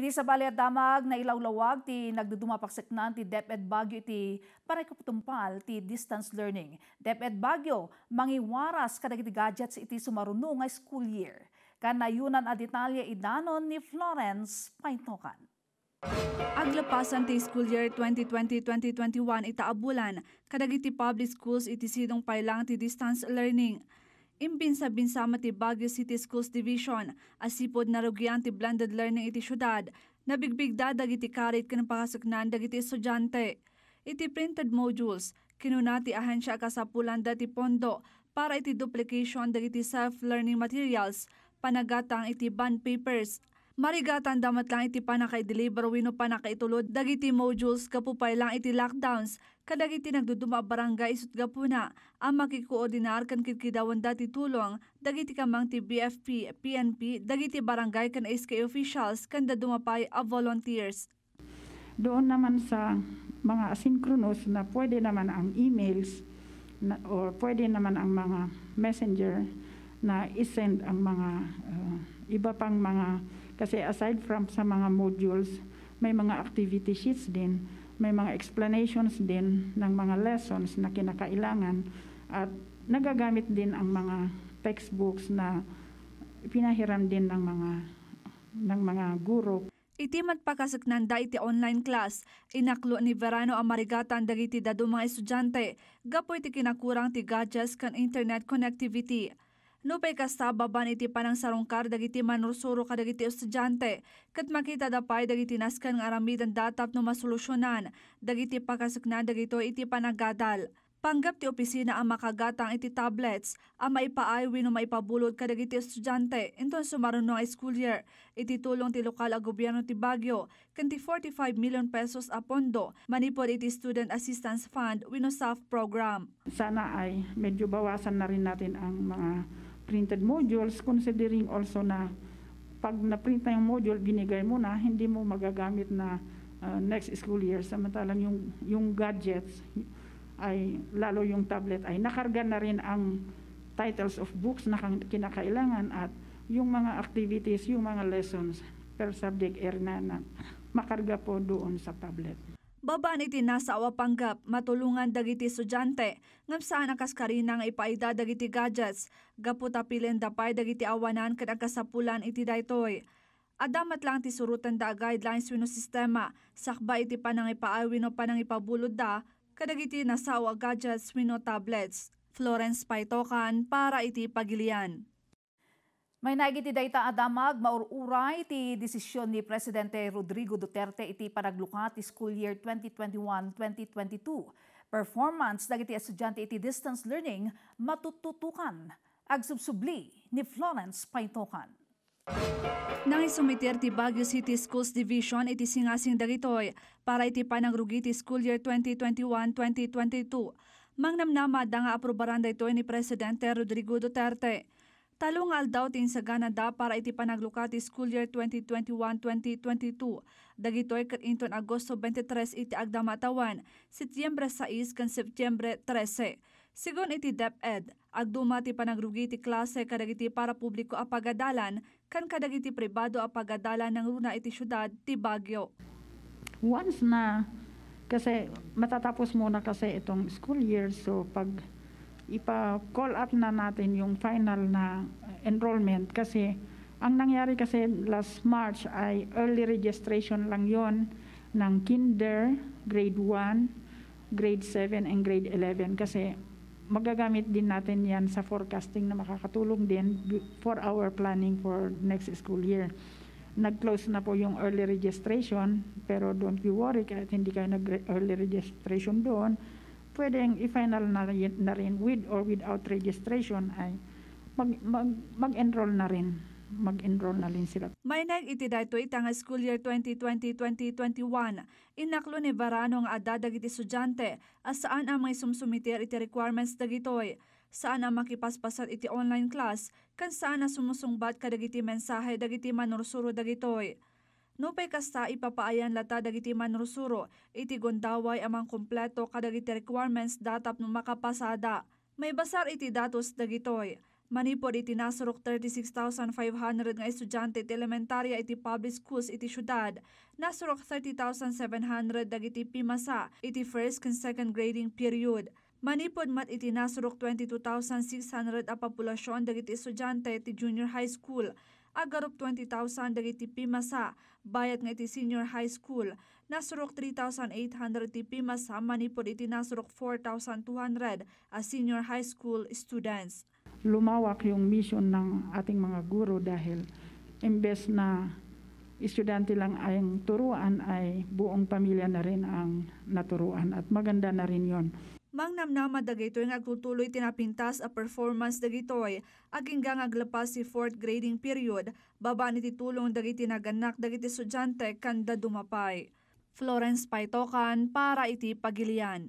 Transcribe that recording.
Iti sa bali at damag na ilawlawag ti nagdudumapaksaknan ti DepEd Bagyo iti para kaputumpal ti distance learning. DepEd Bagyo, mangiwaras kadagiti gadgets iti sumarunong nga school year. Kanayunan a detalye idanon ni Florence Paintokan. Aglapasan ti school year 2020-2021 itaabulan kadagiti public schools iti sidong pailang ti distance learning. Imbinsa-binsa mati Baguio City Schools Division, asipod na rugyan ti blended learning iti syudad, nabigbig dagiti iti karit kinapakasaknan dagiti estudyante. Iti printed modules, kinunati ahensya kasapulan dati pondo para iti duplication dagiti self-learning materials, panagatang iti bond papers Marigatan damat lang iti panakay deliver wino panakay dagiti modules kapupay lang iti lockdowns kadagiti nagduduma barangay isut gapuna ang makikoordinar kan kitkidawan dati tulong dagiti kamang ti BFP, PNP, dagiti barangay kan SK officials kan dadumapay a volunteers. Doon naman sa mga asynchronous na pwede naman ang emails na, or pwede naman ang mga messenger na isend ang mga uh, iba pang mga kasi aside from sa mga modules, may mga activity sheets din, may mga explanations din ng mga lessons na kinakailangan at nagagamit din ang mga textbooks na pinahiram din ng mga ng mga guro. Iti matpakasagnanda iti online class, inaklo ni Verano Amarigatan dagiti dadu mga estudyante, gapo iti kinakurang ti gadgets kan internet connectivity Lupay kastaba ban iti panang sarongkar dagiti manursuro ka dagiti estudyante. Kat makita da pa'y dagiti naskan ng aramidan datap no masolusyonan. Dagiti pakasukna dagito iti panagadal. Panggap ti opisina ang makagatang iti tablets, ang maipaay no maipabulod kadagiti estudyante, inton sumaron no school year. Iti tulong ti lokal a gobyerno ti Baguio, kanti 45 million pesos a pondo, manipod iti Student Assistance Fund, Winosaf Program. Sana ay medyo bawasan na rin natin ang mga printed modules, considering also na pag na-print na yung module, binigay mo na, hindi mo magagamit na uh, next school year. Samantalang yung, yung gadgets, ay lalo yung tablet ay nakarga na rin ang titles of books na kinakailangan at yung mga activities, yung mga lessons per subject area na, na makarga po doon sa tablet. Baba ni tinasawa panggap matulungan dagiti estudyante ngam saan ang kaskarina nga ipaida dagiti gadgets gapot apilen dapay dagiti awanan ket agkasapulan iti daytoy. Adamat lang ti surutan da guidelines wino sistema sakba iti panangipaaw wino panangipabulod da kadagiti nasawa gadgets wino tablets. Florence Paitokan para iti pagilian. May naigiti dayta adamag maururay ti desisyon ni Presidente Rodrigo Duterte iti panagluka ti school year 2021-2022. Performance dagiti estudyante iti distance learning matututukan. Agsubsubli ni Florence Paitokan. Nang isumiter ti Baguio City Schools Division iti singasing dagitoy para iti panangrugi ti school year 2021-2022. Mangnamnama da nga aprobaran daytoy ni Presidente Rodrigo Duterte Talong aldaw tin sa Canada para iti panaglukati school year 2021-2022. Dagitoy ket inton Agosto 23 iti agdamatawan, Setyembre 6 ken Setyembre 13. Sigon iti DepEd, agduma ti panagrugi ti klase kadagiti para publiko a pagadalan kan kadagiti pribado a pagadalan ng runa iti syudad ti Baguio. Once na kasi matatapos muna kasi itong school year so pag ipa-call up na natin yung final na enrollment kasi ang nangyari kasi last March ay early registration lang yon ng kinder, grade 1, grade 7, and grade 11 kasi magagamit din natin yan sa forecasting na makakatulong din for our planning for next school year. Nag-close na po yung early registration pero don't you worry kahit hindi kayo nag-early registration doon pwedeng i-final na, na rin with or without registration ay mag, mag, mag-enroll na rin mag-enroll na rin sila. May nag iti daytoy itang school year 2020-2021 inaklo ni Varano nga adda dagiti estudyante asaan ang may sumsumiter iti requirements dagitoy saan ang makipaspasat iti online class kan saan na sumusungbat kadagiti mensahe dagiti manursuro dagitoy. No pay kasta ipapaayan lata dagiti manrusuro, iti gondaway amang kompleto kadagiti requirements datap no makapasada. May basar iti datos dagitoy. Manipod iti nasurok 36,500 nga estudyante iti elementarya iti public schools iti syudad. Nasurok 30,700 dagiti pimasa iti first and second grading period. Manipod mat iti nasurok 22,600 a populasyon dagiti estudyante iti junior high school agarop 20,000 dagiti pimasa bayat nga iti senior high school nasurok 3,800 ti pimasa manipod iti nasurok 4,200 a senior high school students. Lumawak yung mission ng ating mga guro dahil imbes na estudyante lang ay turuan ay buong pamilya na rin ang naturuan at maganda na rin yon. Mang Mangnamnama dagitoy nga kultuloy tinapintas a performance dagitoy agingga nga aglapas si fourth grading period baba ni titulong dagiti naganak dagiti estudyante kanda dumapay. Florence Paitokan para iti pagilian.